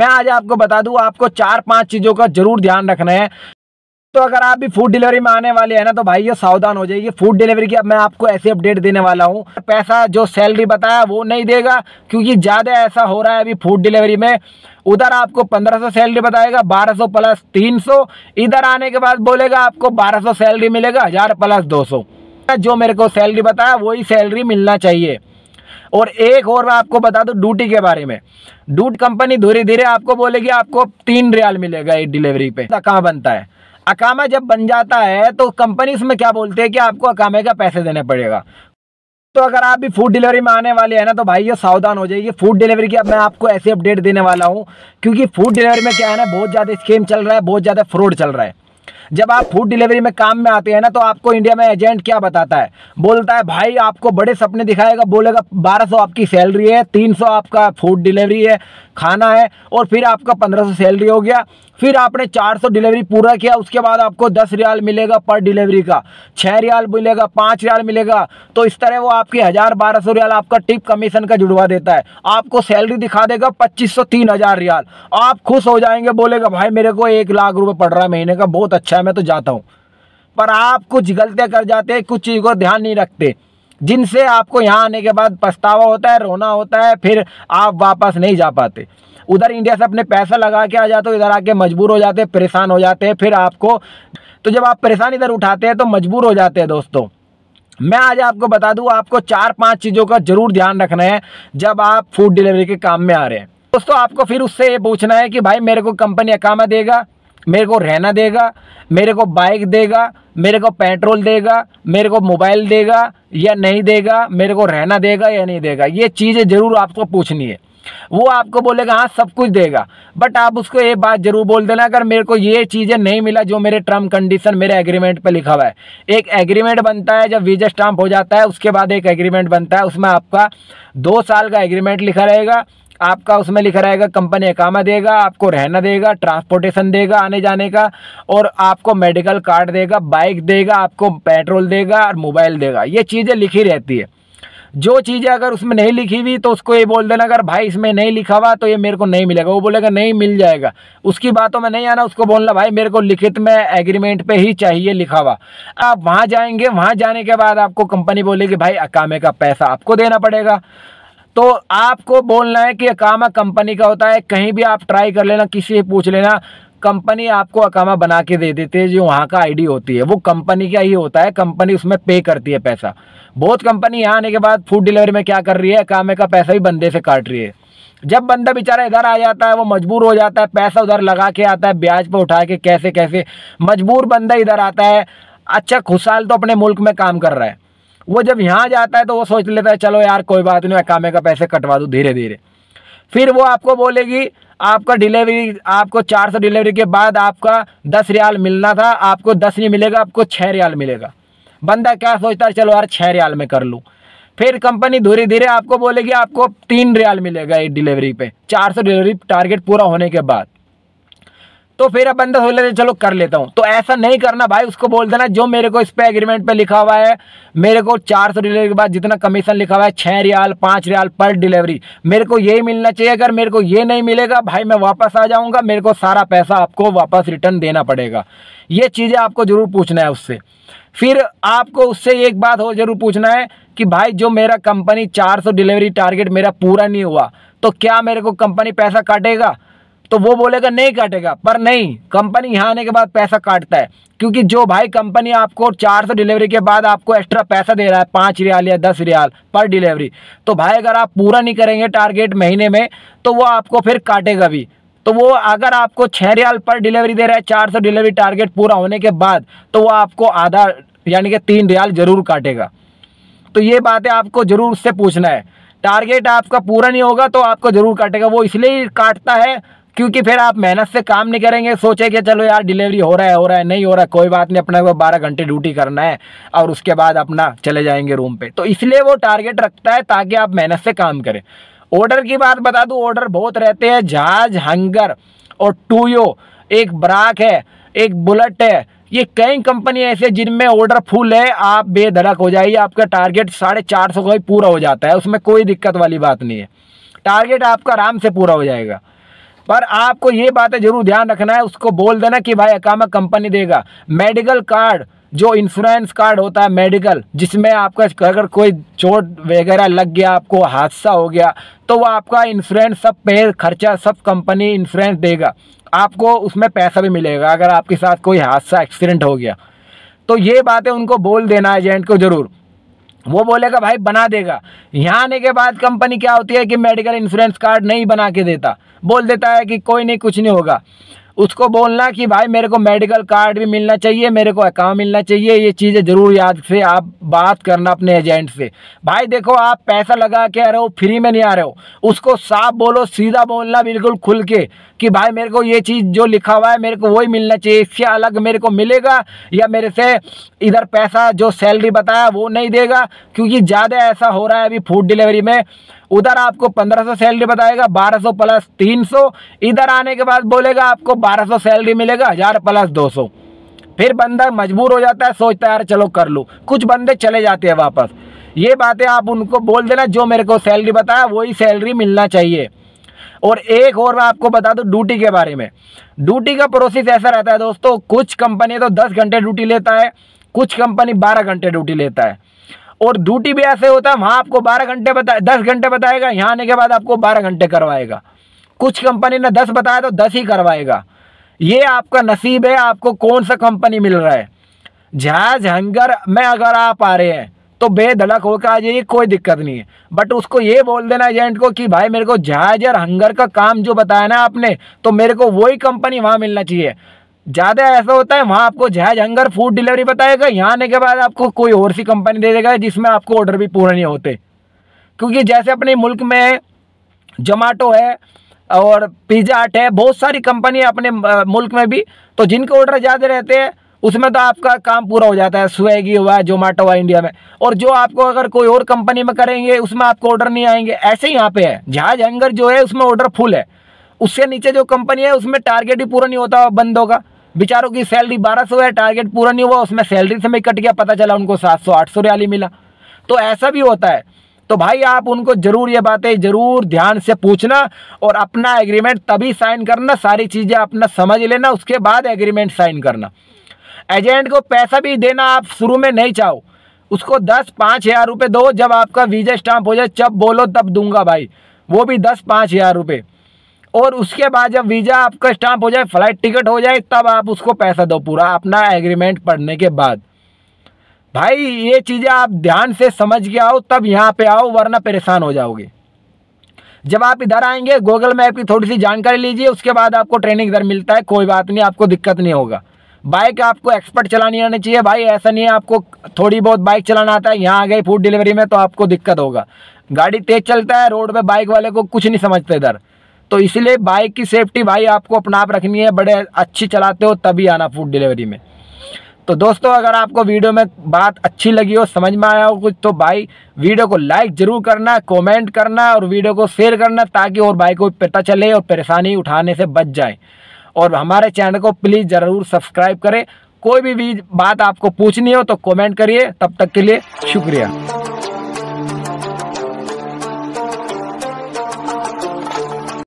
मैं आज आपको बता दूं आपको चार पांच चीज़ों का जरूर ध्यान रखना है तो अगर आप भी फूड डिलीवरी में आने वाले हैं ना तो भाई ये सावधान हो जाइए फूड डिलीवरी की अब मैं आपको ऐसे अपडेट देने वाला हूँ पैसा जो सैलरी बताया वो नहीं देगा क्योंकि ज़्यादा ऐसा हो रहा है अभी फूड डिलीवरी में उधर आपको 1500 सैलरी बताएगा 1200 प्लस 300 इधर आने के बाद बोलेगा आपको 1200 सैलरी मिलेगा हज़ार प्लस 200 जो मेरे को सैलरी बताया वही सैलरी मिलना चाहिए और एक और मैं आपको बता दूँ ड्यूटी के बारे में डूट कंपनी धीरे धीरे आपको बोलेगी आपको तीन रियाल मिलेगा एक डिलीवरी पे कहाँ बनता है अकामा जब बन जाता है तो कंपनी उसमें क्या बोलती है कि आपको अकामे का पैसे देने पड़ेगा तो अगर आप भी फूड डिलीवरी में आने वाले हैं ना तो भाई ये सावधान हो जाइए फूड डिलीवरी की अब मैं आपको ऐसे अपडेट देने वाला हूँ क्योंकि फूड डिलीवरी में क्या है ना बहुत ज़्यादा स्कीम चल रहा है बहुत ज़्यादा फ्रॉड चल रहा है जब आप फूड डिलीवरी में काम में आते हैं ना तो आपको इंडिया में एजेंट क्या बताता है बोलता है भाई आपको बड़े सपने दिखाएगा बोलेगा बारह आपकी सैलरी है तीन आपका फूड डिलीवरी है खाना है और फिर आपका पंद्रह सौ सैलरी हो गया फिर आपने चार सौ डिलीवरी पूरा किया उसके बाद आपको दस रियाल मिलेगा पर डिलीवरी का छः रियाल मिलेगा पाँच रियाल मिलेगा तो इस तरह वो आपके हज़ार बारह सौ रियाल आपका टिप कमीशन का जुड़वा देता है आपको सैलरी दिखा देगा पच्चीस सौ तीन हज़ार रियाल आप खुश हो जाएंगे बोलेगा भाई मेरे को एक लाख रुपये पड़ रहा है महीने का बहुत अच्छा है मैं तो जाता हूँ पर आप कुछ गलतियाँ कर जाते हैं कुछ चीज़ को ध्यान नहीं रखते जिनसे आपको यहाँ आने के बाद पछतावा होता है रोना होता है फिर आप वापस नहीं जा पाते उधर इंडिया से अपने पैसा लगा के आ जाते हो इधर आके मजबूर हो जाते हैं परेशान हो जाते हैं फिर आपको तो जब आप परेशान इधर उठाते हैं तो मजबूर हो जाते हैं दोस्तों मैं आज आपको बता दूं आपको चार पांच चीज़ों का ज़रूर ध्यान रखना है जब आप फूड डिलीवरी के काम में आ रहे हैं दोस्तों आपको फिर उससे ये पूछना है कि भाई मेरे को कंपनी अकामा देगा मेरे को रहना देगा मेरे को बाइक देगा मेरे को पेट्रोल देगा मेरे को मोबाइल देगा या नहीं देगा मेरे को रहना देगा या नहीं देगा ये चीज़ें ज़रूर आपको पूछनी है वो आपको बोलेगा हाँ सब कुछ देगा बट आप उसको ये बात जरूर बोल देना अगर मेरे को ये चीज़ें नहीं मिला जो मेरे टर्म कंडीशन मेरे एग्रीमेंट पे लिखा हुआ है एक एग्रीमेंट बनता है जब वीजा स्टाम्प हो जाता है उसके बाद एक एग्रीमेंट बनता है उसमें आपका दो साल का एग्रीमेंट लिखा रहेगा आपका उसमें लिखा रहेगा कंपनी अकामा देगा आपको रहना देगा ट्रांसपोर्टेशन देगा आने जाने का और आपको मेडिकल कार्ड देगा बाइक देगा आपको पेट्रोल देगा और मोबाइल देगा ये चीज़ें लिखी रहती है जो चीज़ें अगर उसमें नहीं लिखी हुई तो उसको ये बोल देना अगर भाई इसमें नहीं लिखा हुआ तो ये मेरे को नहीं मिलेगा वो बोलेगा नहीं मिल जाएगा उसकी बातों में नहीं आना उसको बोलना भाई मेरे को लिखित में एग्रीमेंट पे ही चाहिए लिखा हुआ आप वहाँ जाएंगे वहाँ जाने के बाद आपको कंपनी बोलेगी भाई अकामे का पैसा आपको देना पड़ेगा तो आपको बोलना है कि अकामा कंपनी का होता है कहीं भी आप ट्राई कर लेना किसी से पूछ लेना कंपनी आपको अकामा बना के दे देती है जो वहाँ का आईडी होती है वो कंपनी का ही होता है कंपनी उसमें पे करती है पैसा बहुत कंपनी यहाँ आने के बाद फूड डिलीवरी में क्या कर रही है अकामे का पैसा ही बंदे से काट रही है जब बंदा बेचारा इधर आ जाता है वो मजबूर हो जाता है पैसा उधर लगा के आता है ब्याज पर उठा के कैसे कैसे मजबूर बंदा इधर आता है अच्छा खुशहाल तो अपने मुल्क में काम कर रहा है वो जब यहाँ जाता है तो वो सोच लेता है चलो यार कोई बात नहीं मैं कामे का पैसे कटवा दूँ धीरे धीरे फिर वो आपको बोलेगी आपका डिलीवरी आपको चार सौ डिलीवरी के बाद आपका दस रियाल मिलना था आपको दस नहीं मिलेगा आपको छः रियाल मिलेगा बंदा क्या सोचता है चलो यार छः रियाल में कर लूँ फिर कंपनी धीरे धीरे आपको बोलेगी आपको तीन रियाल मिलेगा एक डिलीवरी पे चार सौ डिलीवरी टारगेट पूरा होने के बाद तो फिर अब बंदा सोच लेते चलो कर लेता हूँ तो ऐसा नहीं करना भाई उसको बोल देना जो मेरे को इस पे एग्रीमेंट पे लिखा हुआ है मेरे को चार सौ डिलीवरी के बाद जितना कमीशन लिखा हुआ है छः रियाल पाँच रियाल पर डिलीवरी मेरे को यही मिलना चाहिए अगर मेरे को ये नहीं मिलेगा भाई मैं वापस आ जाऊँगा मेरे को सारा पैसा आपको वापस रिटर्न देना पड़ेगा ये चीज़ें आपको ज़रूर पूछना है उससे फिर आपको उससे एक बात और ज़रूर पूछना है कि भाई जो मेरा कंपनी चार डिलीवरी टारगेट मेरा पूरा नहीं हुआ तो क्या मेरे को कंपनी पैसा काटेगा तो वो बोलेगा नहीं काटेगा पर नहीं कंपनी यहाँ आने के बाद पैसा काटता है क्योंकि जो भाई कंपनी आपको 400 डिलीवरी के बाद आपको एक्स्ट्रा पैसा दे रहा है पाँच रियाल या दस रियाल पर डिलीवरी तो भाई अगर आप पूरा नहीं करेंगे टारगेट महीने में तो वो आपको फिर काटेगा भी तो वो अगर आपको छः रियाल पर डिलीवरी दे रहा है चार सौ डिलीवरी टारगेट पूरा होने के बाद तो वो आपको आधा यानी कि तीन रियाल ज़रूर काटेगा तो ये बातें आपको ज़रूर उससे पूछना है टारगेट आपका पूरा नहीं होगा तो आपको ज़रूर काटेगा वो इसलिए काटता है क्योंकि फिर आप मेहनत से काम नहीं करेंगे सोचे कि चलो यार डिलीवरी हो रहा है हो रहा है नहीं हो रहा है कोई बात नहीं अपने को बारह घंटे ड्यूटी करना है और उसके बाद अपना चले जाएंगे रूम पे तो इसलिए वो टारगेट रखता है ताकि आप मेहनत से काम करें ऑर्डर की बात बता दूँ ऑर्डर बहुत रहते हैं जहाज हंगर और टूयो एक ब्राक है एक बुलेट है ये कई कंपनी ऐसे जिनमें ऑर्डर फुल है आप बेधड़क हो जाइए आपका टारगेट साढ़े चार सौ का ही पूरा हो जाता है उसमें कोई दिक्कत वाली बात नहीं है टारगेट आपका आराम से पूरा हो जाएगा पर आपको ये बातें जरूर ध्यान रखना है उसको बोल देना कि भाई अकामा कंपनी देगा मेडिकल कार्ड जो इंश्योरेंस कार्ड होता है मेडिकल जिसमें आपका अगर कोई चोट वगैरह लग गया आपको हादसा हो गया तो वो आपका इंश्योरेंस सब पे खर्चा सब कंपनी इंश्योरेंस देगा आपको उसमें पैसा भी मिलेगा अगर आपके साथ कोई हादसा एक्सीडेंट हो गया तो ये बातें उनको बोल देना एजेंट को ज़रूर वो बोलेगा भाई बना देगा यहाँ आने के बाद कंपनी क्या होती है कि मेडिकल इंश्योरेंस कार्ड नहीं बना के देता बोल देता है कि कोई नहीं कुछ नहीं होगा उसको बोलना कि भाई मेरे को मेडिकल कार्ड भी मिलना चाहिए मेरे को अकाउंट मिलना चाहिए ये चीज़ें ज़रूर याद से आप बात करना अपने एजेंट से भाई देखो आप पैसा लगा के आ रहे हो फ्री में नहीं आ रहे हो उसको साफ बोलो सीधा बोलना बिल्कुल खुल के कि भाई मेरे को ये चीज़ जो लिखा हुआ है मेरे को वही मिलना चाहिए इससे अलग मेरे को मिलेगा या मेरे से इधर पैसा जो सैलरी बताया वो नहीं देगा क्योंकि ज़्यादा ऐसा हो रहा है अभी फूड डिलीवरी में उधर आपको 1500 सैलरी बताएगा 1200 प्लस 300 इधर आने के बाद बोलेगा आपको 1200 सैलरी मिलेगा हज़ार प्लस 200 फिर बंदा मजबूर हो जाता है सोचता है यार चलो कर लूँ कुछ बंदे चले जाते हैं वापस ये बातें आप उनको बोल देना जो मेरे को सैलरी बताया वही सैलरी मिलना चाहिए और एक और मैं आपको बता दूं ड्यूटी के बारे में ड्यूटी का प्रोसेस ऐसा रहता है दोस्तों कुछ कंपनी तो 10 घंटे ड्यूटी लेता है कुछ कंपनी 12 घंटे ड्यूटी लेता है और ड्यूटी भी ऐसे होता है वहाँ आपको बारह घंटे बता दस घंटे बताएगा यहाँ आने के बाद आपको बारह घंटे करवाएगा कुछ कंपनी ने दस बताया तो दस ही करवाएगा ये आपका नसीब है आपको कौन सा कंपनी मिल रहा है जहाज हंगर में अगर आप आ रहे हैं तो बेधड़क होकर आ जाइए कोई दिक्कत नहीं है बट उसको ये बोल देना एजेंट को कि भाई मेरे को जहाज और हंगर का काम जो बताया ना आपने तो मेरे को वही कंपनी वहाँ मिलना चाहिए ज़्यादा ऐसा होता है वहाँ आपको जहाज हंगर फूड डिलीवरी बताएगा यहाँ आने के बाद आपको कोई और सी कंपनी दे देगा जिसमें आपको ऑर्डर भी पूरे नहीं होते क्योंकि जैसे अपने मुल्क में जोमाटो है और पिज़्ज़ा हट है बहुत सारी कंपनी अपने मुल्क में भी तो जिनके ऑर्डर ज़्यादा रहते हैं उसमें तो आपका काम पूरा हो जाता है स्वेगी हुआ जोमेटो हुआ इंडिया में और जो आपको अगर कोई और कंपनी में करेंगे उसमें आपको ऑर्डर नहीं आएंगे ऐसे ही यहाँ पे है जहाज हंगर जो है उसमें ऑर्डर फुल है उससे नीचे जो कंपनी है उसमें टारगेट ही पूरा नहीं होता बंदों का बेचारों की सैलरी 1200 है टारगेट पूरा नहीं हुआ उसमें सैलरी से मैं कट गया पता चला उनको 700 800 रियाली मिला तो ऐसा भी होता है तो भाई आप उनको ज़रूर ये बातें ज़रूर ध्यान से पूछना और अपना एग्रीमेंट तभी साइन करना सारी चीज़ें अपना समझ लेना उसके बाद एग्रीमेंट साइन करना एजेंट को पैसा भी देना आप शुरू में नहीं चाहो उसको दस पाँच हज़ार रुपये दो जब आपका वीज़ा स्टाम्प हो जाए जब बोलो तब दूंगा भाई वो भी दस पाँच हज़ार रुपये और उसके बाद जब वीज़ा आपका स्टाम्प हो जाए फ्लाइट टिकट हो जाए तब आप उसको पैसा दो पूरा अपना एग्रीमेंट पढ़ने के बाद भाई ये चीज़ें आप ध्यान से समझ के आओ तब यहाँ पे आओ वरना परेशान हो जाओगे जब आप इधर आएंगे गूगल मैप की थोड़ी सी जानकारी लीजिए उसके बाद आपको ट्रेनिंग इधर मिलता है कोई बात नहीं आपको दिक्कत नहीं होगा बाइक आपको एक्सपर्ट चलानी आनी चाहिए भाई ऐसा नहीं है आपको थोड़ी बहुत बाइक चलाना आता है यहाँ आ गई फूड डिलीवरी में तो आपको दिक्कत होगा गाड़ी तेज़ चलता है रोड पर बाइक वाले को कुछ नहीं समझते इधर तो इसलिए बाइक की सेफ्टी भाई आपको अपना आप रखनी है बड़े अच्छी चलाते हो तभी आना फूड डिलीवरी में तो दोस्तों अगर आपको वीडियो में बात अच्छी लगी हो समझ में आया हो कुछ तो भाई वीडियो को लाइक ज़रूर करना कमेंट करना और वीडियो को शेयर करना ताकि और भाई को पता चले और परेशानी उठाने से बच जाए और हमारे चैनल को प्लीज़ ज़रूर सब्सक्राइब करें कोई भी, भी बात आपको पूछनी हो तो कमेंट करिए तब तक के लिए शुक्रिया